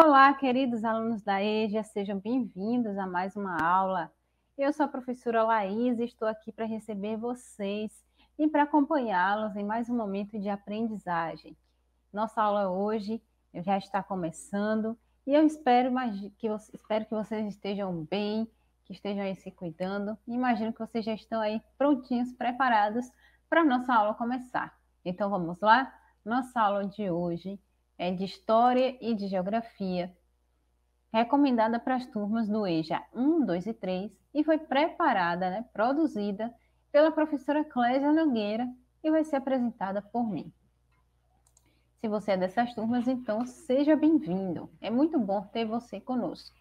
Olá, queridos alunos da EJA, sejam bem-vindos a mais uma aula. Eu sou a professora Laís e estou aqui para receber vocês e para acompanhá-los em mais um momento de aprendizagem. Nossa aula hoje já está começando e eu espero, que, espero que vocês estejam bem, que estejam aí se cuidando. Imagino que vocês já estão aí prontinhos, preparados para a nossa aula começar. Então vamos lá? Nossa aula de hoje é de História e de Geografia, recomendada para as turmas do EJA 1, 2 e 3 e foi preparada, né, produzida pela professora Clésia Nogueira e vai ser apresentada por mim. Se você é dessas turmas, então seja bem-vindo. É muito bom ter você conosco.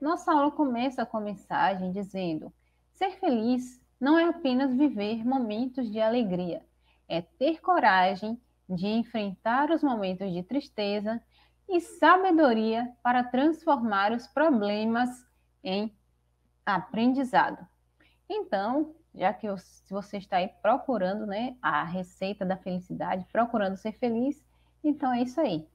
Nossa aula começa com a mensagem dizendo: ser feliz não é apenas viver momentos de alegria, é ter coragem de enfrentar os momentos de tristeza e sabedoria para transformar os problemas em aprendizado. Então, já que se você está aí procurando né, a receita da felicidade, procurando ser feliz, então é isso aí.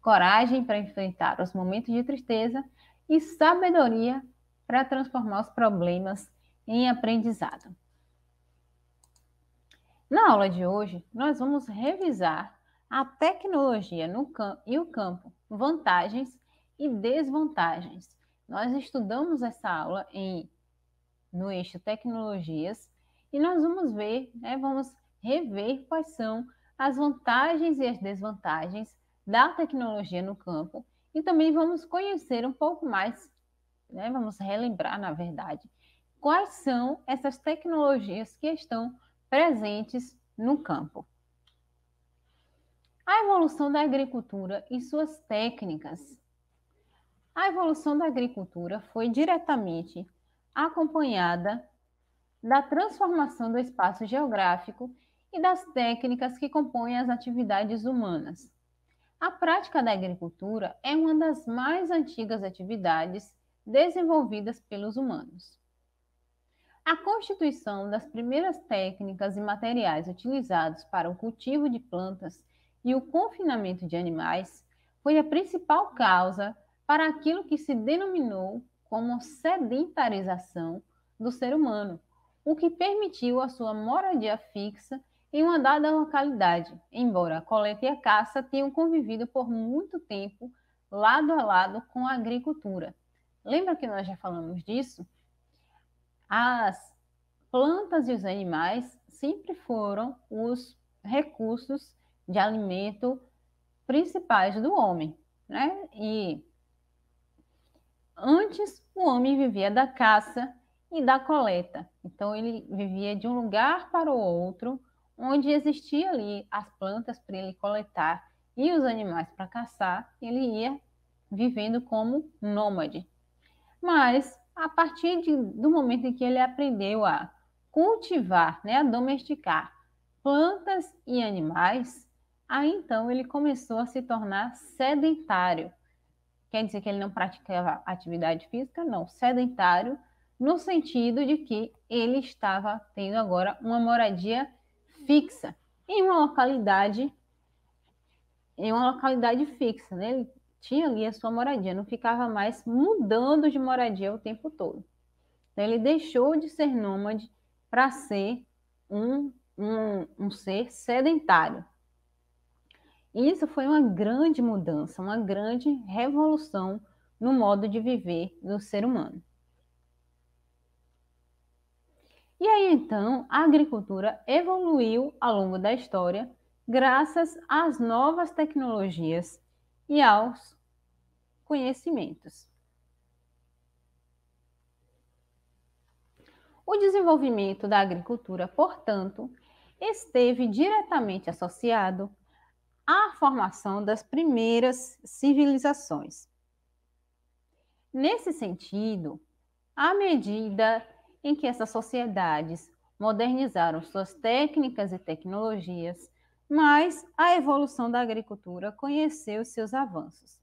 Coragem para enfrentar os momentos de tristeza e sabedoria para transformar os problemas em aprendizado. Na aula de hoje, nós vamos revisar a tecnologia no campo e o campo, vantagens e desvantagens. Nós estudamos essa aula em no eixo tecnologias e nós vamos ver, né, vamos rever quais são as vantagens e as desvantagens da tecnologia no campo e também vamos conhecer um pouco mais, né, vamos relembrar, na verdade, quais são essas tecnologias que estão presentes no campo. A evolução da agricultura e suas técnicas. A evolução da agricultura foi diretamente acompanhada da transformação do espaço geográfico e das técnicas que compõem as atividades humanas. A prática da agricultura é uma das mais antigas atividades desenvolvidas pelos humanos. A constituição das primeiras técnicas e materiais utilizados para o cultivo de plantas e o confinamento de animais foi a principal causa para aquilo que se denominou como sedentarização do ser humano, o que permitiu a sua moradia fixa em uma dada localidade, embora a coleta e a caça tenham convivido por muito tempo lado a lado com a agricultura. Lembra que nós já falamos disso? as plantas e os animais sempre foram os recursos de alimento principais do homem, né? E antes o homem vivia da caça e da coleta. Então ele vivia de um lugar para o outro, onde existia ali as plantas para ele coletar e os animais para caçar, ele ia vivendo como nômade. Mas a partir de, do momento em que ele aprendeu a cultivar, né, a domesticar plantas e animais, aí então ele começou a se tornar sedentário. Quer dizer que ele não praticava atividade física? Não, sedentário, no sentido de que ele estava tendo agora uma moradia fixa em uma localidade em uma localidade fixa, né? Ele tinha ali a sua moradia, não ficava mais mudando de moradia o tempo todo. Então, ele deixou de ser nômade para ser um, um, um ser sedentário. E isso foi uma grande mudança, uma grande revolução no modo de viver do ser humano. E aí então, a agricultura evoluiu ao longo da história graças às novas tecnologias e aos conhecimentos. O desenvolvimento da agricultura, portanto, esteve diretamente associado à formação das primeiras civilizações. Nesse sentido, à medida em que essas sociedades modernizaram suas técnicas e tecnologias, mas a evolução da agricultura conheceu seus avanços.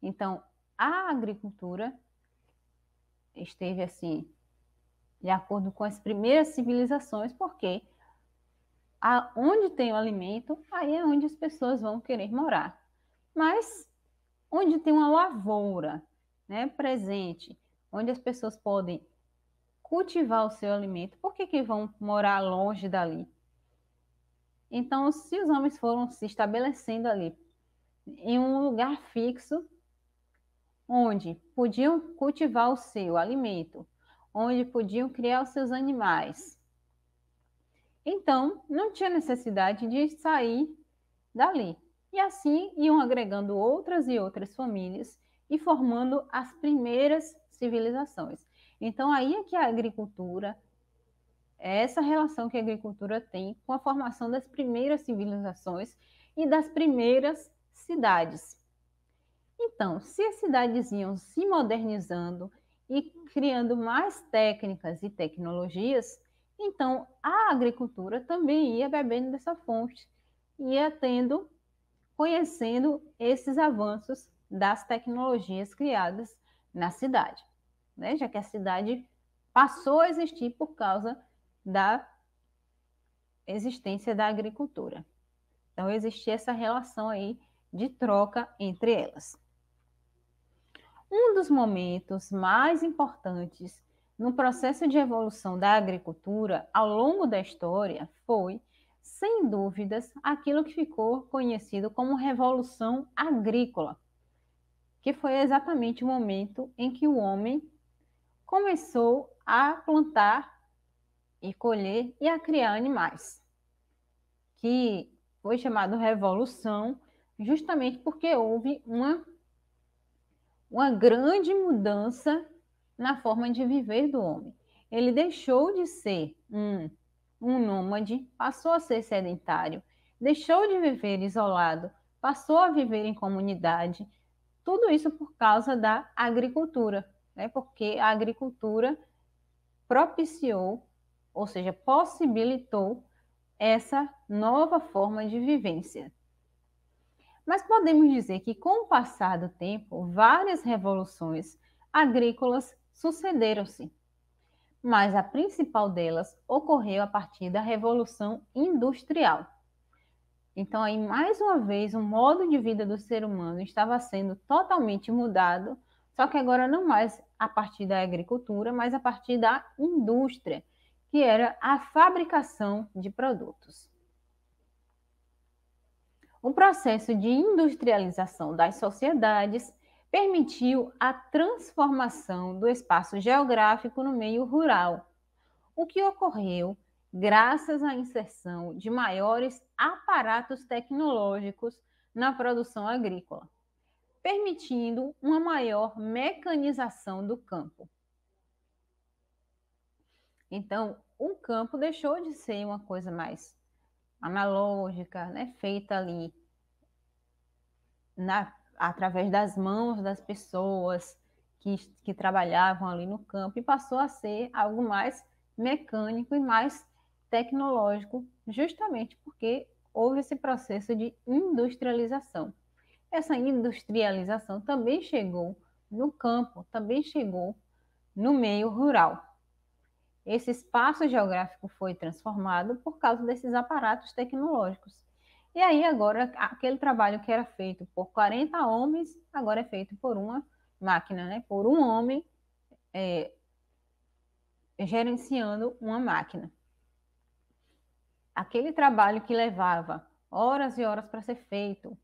Então, a agricultura esteve assim, de acordo com as primeiras civilizações, porque onde tem o alimento, aí é onde as pessoas vão querer morar. Mas onde tem uma lavoura né, presente, onde as pessoas podem cultivar o seu alimento, por que, que vão morar longe dali? Então, se os homens foram se estabelecendo ali em um lugar fixo, onde podiam cultivar o seu alimento, onde podiam criar os seus animais. Então, não tinha necessidade de sair dali. E assim iam agregando outras e outras famílias e formando as primeiras civilizações. Então, aí é que a agricultura é essa relação que a agricultura tem com a formação das primeiras civilizações e das primeiras cidades. Então, se as cidades iam se modernizando e criando mais técnicas e tecnologias, então a agricultura também ia bebendo dessa fonte, ia tendo, conhecendo esses avanços das tecnologias criadas na cidade, né? já que a cidade passou a existir por causa da existência da agricultura. Então, existia essa relação aí de troca entre elas. Um dos momentos mais importantes no processo de evolução da agricultura ao longo da história foi, sem dúvidas, aquilo que ficou conhecido como Revolução Agrícola, que foi exatamente o momento em que o homem começou a plantar colher e a criar animais, que foi chamado revolução justamente porque houve uma, uma grande mudança na forma de viver do homem. Ele deixou de ser um, um nômade, passou a ser sedentário, deixou de viver isolado, passou a viver em comunidade. Tudo isso por causa da agricultura, né? porque a agricultura propiciou ou seja, possibilitou essa nova forma de vivência. Mas podemos dizer que, com o passar do tempo, várias revoluções agrícolas sucederam-se. Mas a principal delas ocorreu a partir da Revolução Industrial. Então, aí, mais uma vez, o modo de vida do ser humano estava sendo totalmente mudado, só que agora não mais a partir da agricultura, mas a partir da indústria, que era a fabricação de produtos. O processo de industrialização das sociedades permitiu a transformação do espaço geográfico no meio rural, o que ocorreu graças à inserção de maiores aparatos tecnológicos na produção agrícola, permitindo uma maior mecanização do campo. Então, um campo deixou de ser uma coisa mais analógica, né, feita ali na, através das mãos das pessoas que, que trabalhavam ali no campo e passou a ser algo mais mecânico e mais tecnológico, justamente porque houve esse processo de industrialização. Essa industrialização também chegou no campo, também chegou no meio rural. Esse espaço geográfico foi transformado por causa desses aparatos tecnológicos. E aí agora aquele trabalho que era feito por 40 homens, agora é feito por uma máquina, né? Por um homem é, gerenciando uma máquina. Aquele trabalho que levava horas e horas para ser feito.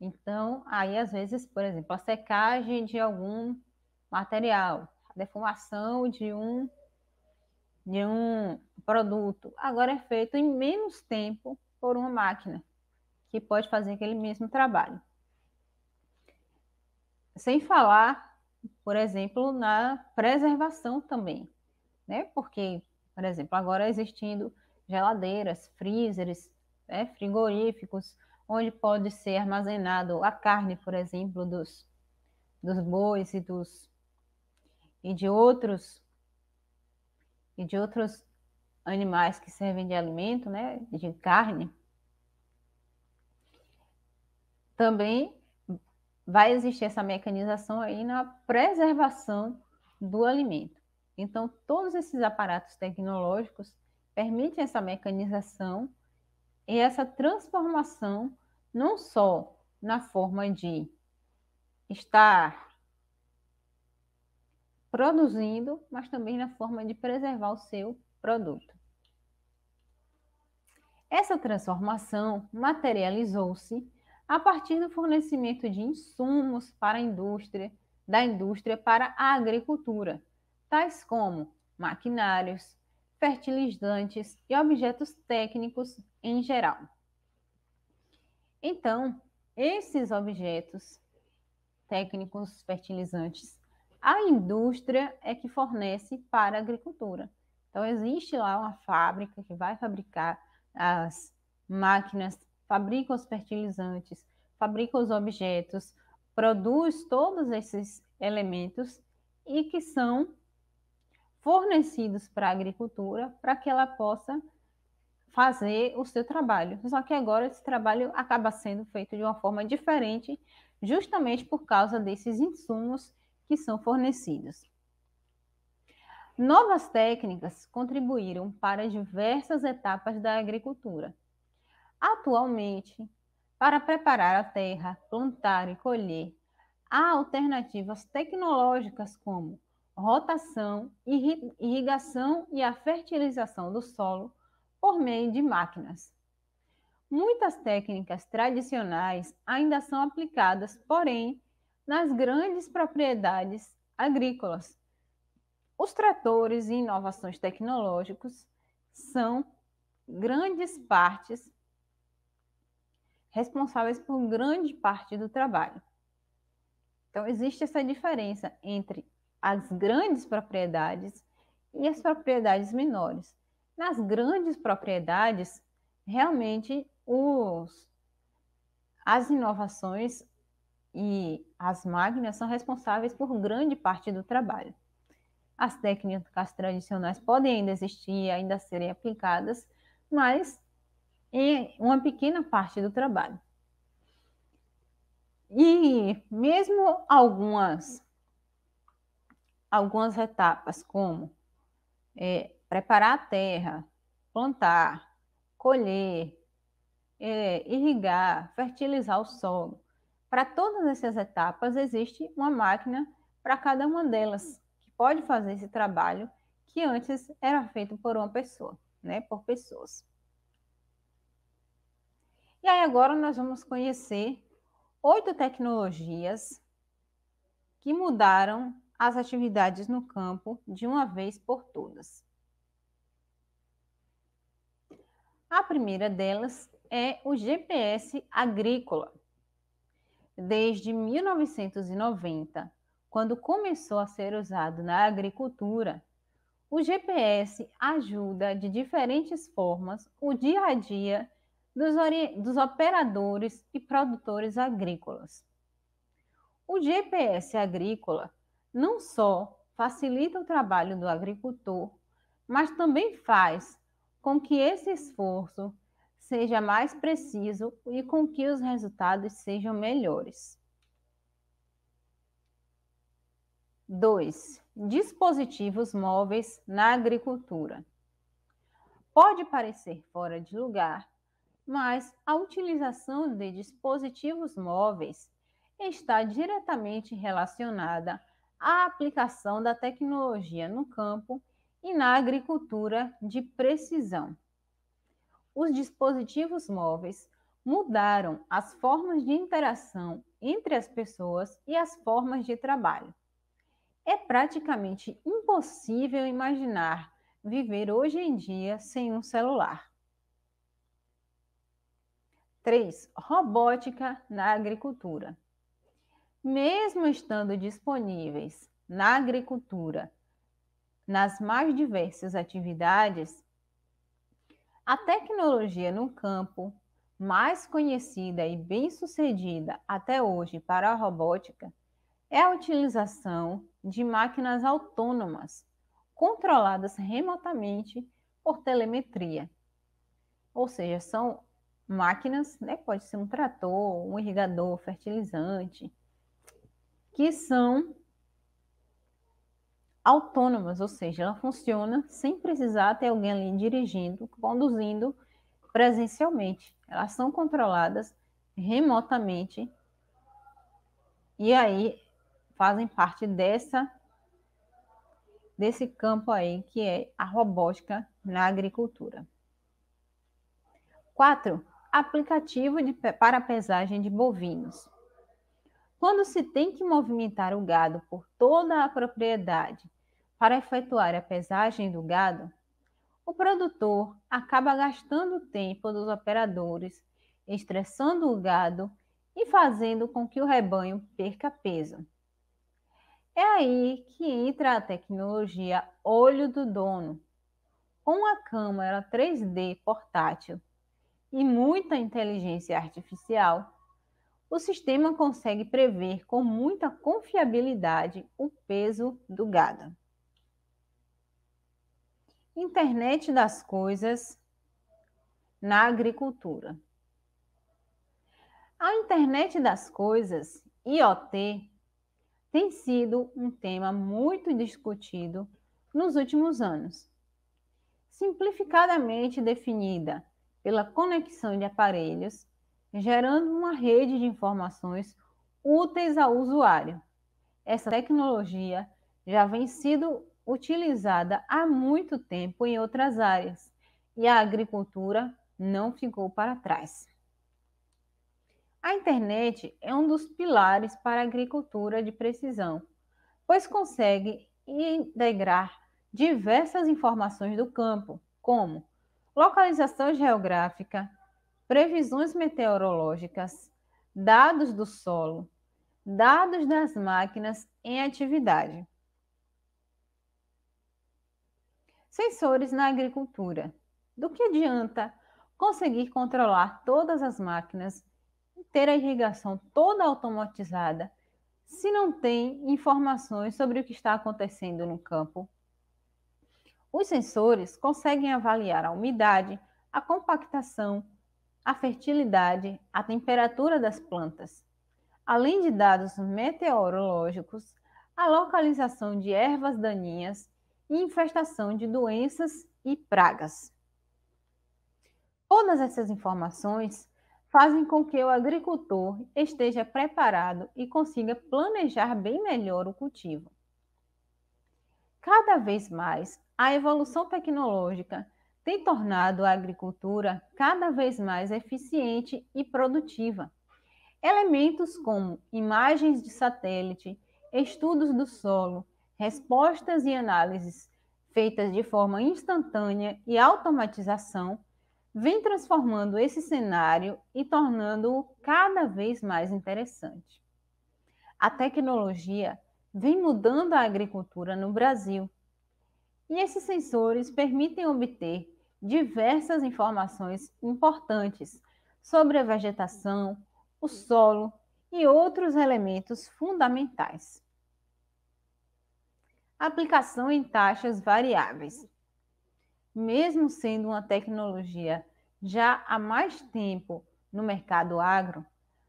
Então, aí às vezes, por exemplo, a secagem de algum material, a defumação de um de um produto agora é feito em menos tempo por uma máquina que pode fazer aquele mesmo trabalho. Sem falar, por exemplo, na preservação também, né? Porque, por exemplo, agora existindo geladeiras, freezers, né? frigoríficos, onde pode ser armazenado a carne, por exemplo, dos, dos bois e dos e de outros e de outros animais que servem de alimento, né, de carne, também vai existir essa mecanização aí na preservação do alimento. Então, todos esses aparatos tecnológicos permitem essa mecanização e essa transformação não só na forma de estar produzindo, mas também na forma de preservar o seu produto. Essa transformação materializou-se a partir do fornecimento de insumos para a indústria, da indústria para a agricultura, tais como maquinários, fertilizantes e objetos técnicos em geral. Então, esses objetos técnicos fertilizantes a indústria é que fornece para a agricultura. Então, existe lá uma fábrica que vai fabricar as máquinas, fabrica os fertilizantes, fabrica os objetos, produz todos esses elementos e que são fornecidos para a agricultura para que ela possa fazer o seu trabalho. Só que agora esse trabalho acaba sendo feito de uma forma diferente, justamente por causa desses insumos que são fornecidos. Novas técnicas contribuíram para diversas etapas da agricultura. Atualmente, para preparar a terra, plantar e colher, há alternativas tecnológicas como rotação, irrigação e a fertilização do solo por meio de máquinas. Muitas técnicas tradicionais ainda são aplicadas, porém, nas grandes propriedades agrícolas. Os tratores e inovações tecnológicas são grandes partes responsáveis por grande parte do trabalho. Então existe essa diferença entre as grandes propriedades e as propriedades menores. Nas grandes propriedades, realmente os, as inovações e as máquinas são responsáveis por grande parte do trabalho. As técnicas tradicionais podem ainda existir e ainda serem aplicadas, mas em uma pequena parte do trabalho. E mesmo algumas algumas etapas, como é, preparar a terra, plantar, colher, é, irrigar, fertilizar o solo, para todas essas etapas, existe uma máquina para cada uma delas, que pode fazer esse trabalho que antes era feito por uma pessoa, né, por pessoas. E aí agora nós vamos conhecer oito tecnologias que mudaram as atividades no campo de uma vez por todas. A primeira delas é o GPS agrícola desde 1990, quando começou a ser usado na agricultura, o GPS ajuda de diferentes formas o dia a dia dos, dos operadores e produtores agrícolas. O GPS agrícola não só facilita o trabalho do agricultor, mas também faz com que esse esforço seja mais preciso e com que os resultados sejam melhores. 2. Dispositivos móveis na agricultura. Pode parecer fora de lugar, mas a utilização de dispositivos móveis está diretamente relacionada à aplicação da tecnologia no campo e na agricultura de precisão os dispositivos móveis mudaram as formas de interação entre as pessoas e as formas de trabalho. É praticamente impossível imaginar viver hoje em dia sem um celular. 3. Robótica na agricultura. Mesmo estando disponíveis na agricultura nas mais diversas atividades, a tecnologia no campo mais conhecida e bem-sucedida até hoje para a robótica é a utilização de máquinas autônomas controladas remotamente por telemetria. Ou seja, são máquinas, né, pode ser um trator, um irrigador, fertilizante, que são autônomas, ou seja, ela funciona sem precisar ter alguém ali dirigindo, conduzindo presencialmente. Elas são controladas remotamente e aí fazem parte dessa desse campo aí que é a robótica na agricultura. 4. Aplicativo de, para pesagem de bovinos. Quando se tem que movimentar o gado por toda a propriedade para efetuar a pesagem do gado, o produtor acaba gastando o tempo dos operadores, estressando o gado e fazendo com que o rebanho perca peso. É aí que entra a tecnologia olho do dono, com a câmera 3D portátil e muita inteligência artificial. O sistema consegue prever com muita confiabilidade o peso do gado internet das coisas na agricultura. A internet das coisas, IoT, tem sido um tema muito discutido nos últimos anos. Simplificadamente definida pela conexão de aparelhos, gerando uma rede de informações úteis ao usuário. Essa tecnologia já vem sido utilizada há muito tempo em outras áreas, e a agricultura não ficou para trás. A internet é um dos pilares para a agricultura de precisão, pois consegue integrar diversas informações do campo, como localização geográfica, previsões meteorológicas, dados do solo, dados das máquinas em atividade. sensores na agricultura. Do que adianta conseguir controlar todas as máquinas, ter a irrigação toda automatizada, se não tem informações sobre o que está acontecendo no campo? Os sensores conseguem avaliar a umidade, a compactação, a fertilidade, a temperatura das plantas. Além de dados meteorológicos, a localização de ervas daninhas infestação de doenças e pragas. Todas essas informações fazem com que o agricultor esteja preparado e consiga planejar bem melhor o cultivo. Cada vez mais, a evolução tecnológica tem tornado a agricultura cada vez mais eficiente e produtiva. Elementos como imagens de satélite, estudos do solo, respostas e análises feitas de forma instantânea e automatização, vem transformando esse cenário e tornando-o cada vez mais interessante. A tecnologia vem mudando a agricultura no Brasil. E esses sensores permitem obter diversas informações importantes sobre a vegetação, o solo e outros elementos fundamentais aplicação em taxas variáveis. Mesmo sendo uma tecnologia já há mais tempo no mercado agro,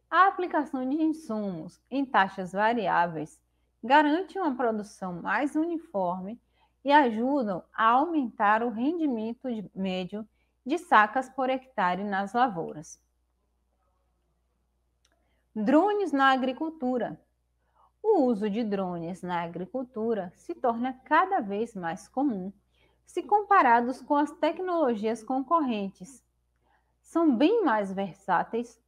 a aplicação de insumos em taxas variáveis garante uma produção mais uniforme e ajudam a aumentar o rendimento médio de sacas por hectare nas lavouras. Drones na agricultura. O uso de drones na agricultura se torna cada vez mais comum se comparados com as tecnologias concorrentes. São bem mais versáteis,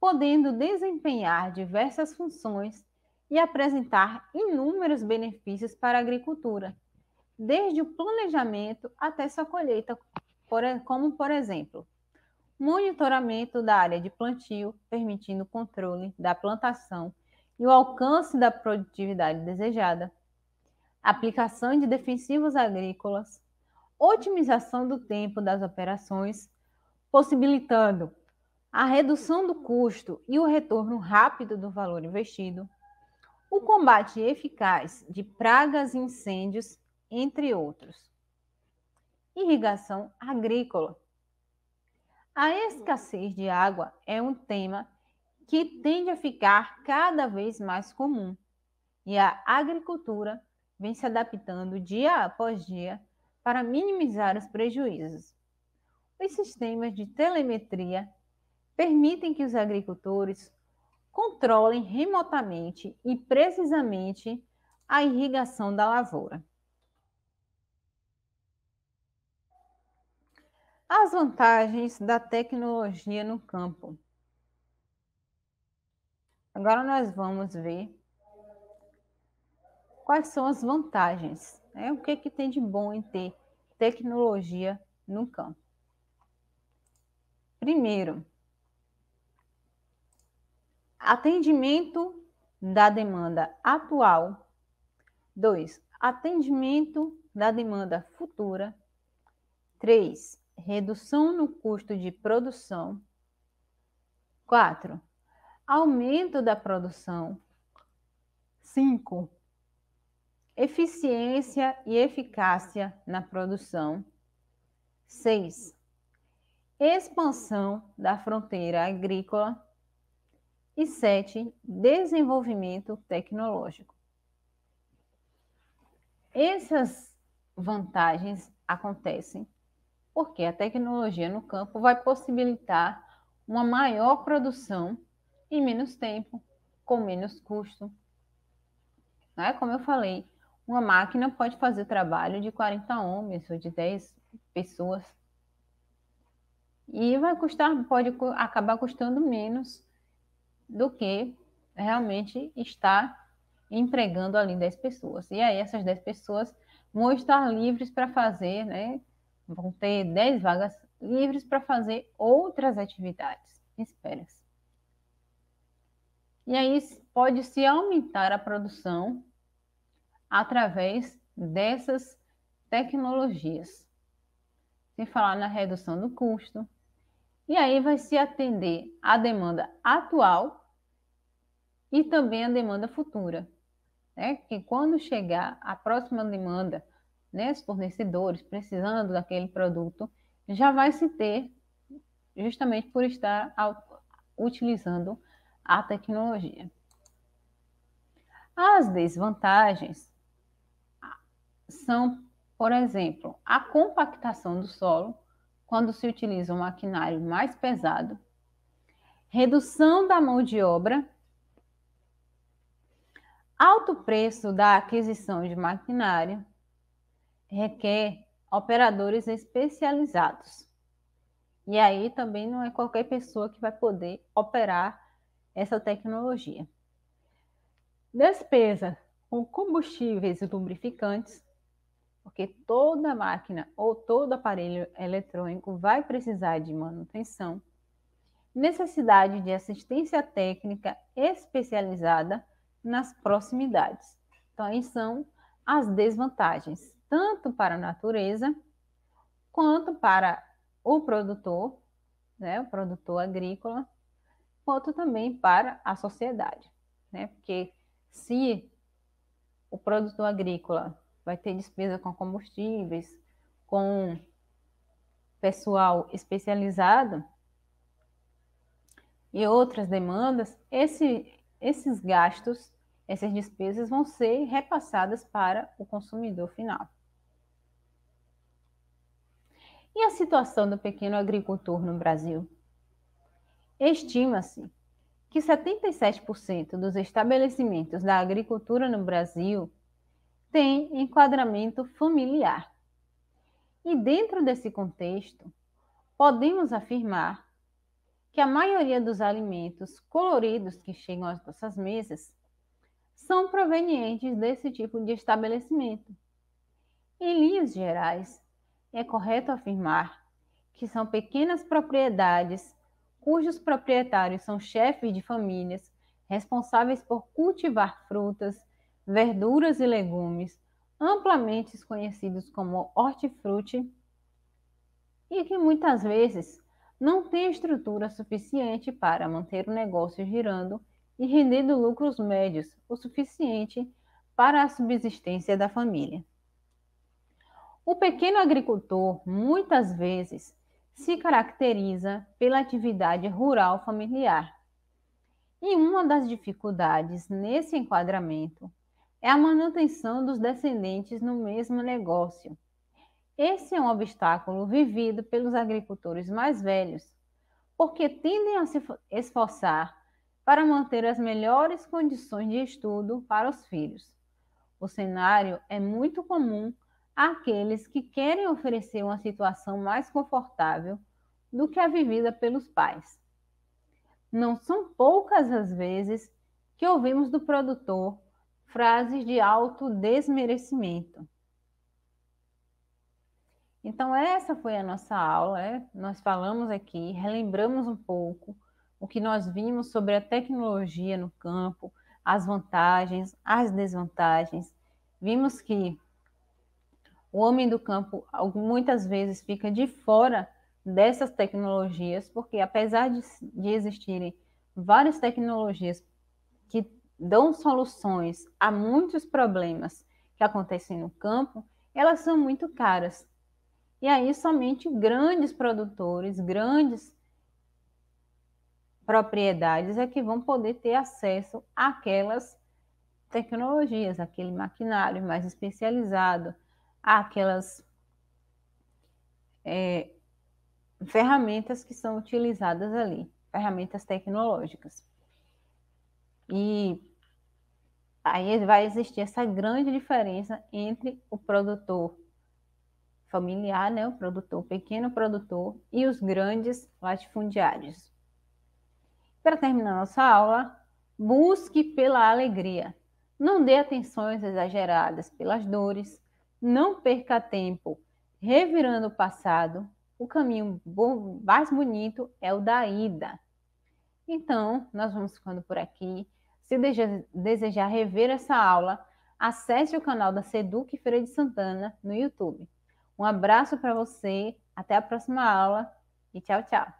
podendo desempenhar diversas funções e apresentar inúmeros benefícios para a agricultura, desde o planejamento até sua colheita, como por exemplo, monitoramento da área de plantio, permitindo o controle da plantação e o alcance da produtividade desejada, aplicação de defensivos agrícolas, otimização do tempo das operações, possibilitando a redução do custo e o retorno rápido do valor investido, o combate eficaz de pragas e incêndios, entre outros. Irrigação agrícola. A escassez de água é um tema que tende a ficar cada vez mais comum. E a agricultura vem se adaptando dia após dia para minimizar os prejuízos. Os sistemas de telemetria permitem que os agricultores controlem remotamente e precisamente a irrigação da lavoura. As vantagens da tecnologia no campo. Agora nós vamos ver quais são as vantagens, né? o que, que tem de bom em ter tecnologia no campo. Primeiro, atendimento da demanda atual. Dois, atendimento da demanda futura. Três, redução no custo de produção. Quatro, aumento da produção. 5. Eficiência e eficácia na produção. 6. Expansão da fronteira agrícola. E 7. Desenvolvimento tecnológico. Essas vantagens acontecem porque a tecnologia no campo vai possibilitar uma maior produção em menos tempo, com menos custo. Né? Como eu falei, uma máquina pode fazer o trabalho de 40 homens ou de 10 pessoas. E vai custar, pode acabar custando menos do que realmente está empregando ali 10 pessoas. E aí essas 10 pessoas vão estar livres para fazer, né? Vão ter 10 vagas livres para fazer outras atividades. Espera-se. E aí pode-se aumentar a produção através dessas tecnologias. Sem falar na redução do custo. E aí vai se atender à demanda atual e também à demanda futura. Né? Que quando chegar a próxima demanda, né, os fornecedores precisando daquele produto, já vai se ter, justamente por estar utilizando à tecnologia. As desvantagens são, por exemplo, a compactação do solo, quando se utiliza um maquinário mais pesado, redução da mão de obra, alto preço da aquisição de maquinário, requer operadores especializados. E aí também não é qualquer pessoa que vai poder operar essa tecnologia. Despesa com combustíveis e lubrificantes, porque toda máquina ou todo aparelho eletrônico vai precisar de manutenção. Necessidade de assistência técnica especializada nas proximidades. Então, aí são as desvantagens, tanto para a natureza quanto para o produtor, né, o produtor agrícola quanto também para a sociedade, né? Porque se o produtor agrícola vai ter despesa com combustíveis, com pessoal especializado e outras demandas, esse, esses gastos, essas despesas vão ser repassadas para o consumidor final. E a situação do pequeno agricultor no Brasil? Estima-se assim, que 77% dos estabelecimentos da agricultura no Brasil têm enquadramento familiar. E dentro desse contexto, podemos afirmar que a maioria dos alimentos coloridos que chegam às nossas mesas são provenientes desse tipo de estabelecimento. Em linhas gerais, é correto afirmar que são pequenas propriedades cujos proprietários são chefes de famílias, responsáveis por cultivar frutas, verduras e legumes, amplamente conhecidos como hortifruti, e que muitas vezes não têm estrutura suficiente para manter o negócio girando e rendendo lucros médios o suficiente para a subsistência da família. O pequeno agricultor muitas vezes se caracteriza pela atividade rural familiar. E uma das dificuldades nesse enquadramento é a manutenção dos descendentes no mesmo negócio. Esse é um obstáculo vivido pelos agricultores mais velhos, porque tendem a se esforçar para manter as melhores condições de estudo para os filhos. O cenário é muito comum àqueles que querem oferecer uma situação mais confortável do que a vivida pelos pais. Não são poucas as vezes que ouvimos do produtor frases de alto desmerecimento. Então, essa foi a nossa aula. Né? Nós falamos aqui, relembramos um pouco o que nós vimos sobre a tecnologia no campo, as vantagens, as desvantagens. Vimos que o homem do campo muitas vezes fica de fora dessas tecnologias, porque apesar de, de existirem várias tecnologias que dão soluções a muitos problemas que acontecem no campo, elas são muito caras. E aí somente grandes produtores, grandes propriedades é que vão poder ter acesso àquelas tecnologias, aquele maquinário mais especializado, aquelas é, ferramentas que são utilizadas ali, ferramentas tecnológicas. E aí vai existir essa grande diferença entre o produtor familiar, né, o produtor, o pequeno produtor, e os grandes latifundiários. Para terminar nossa aula, busque pela alegria. Não dê atenções exageradas pelas dores, não perca tempo revirando o passado. O caminho bom, mais bonito é o da ida. Então, nós vamos ficando por aqui. Se desejar rever essa aula, acesse o canal da Seduc Feira de Santana no YouTube. Um abraço para você, até a próxima aula e tchau, tchau.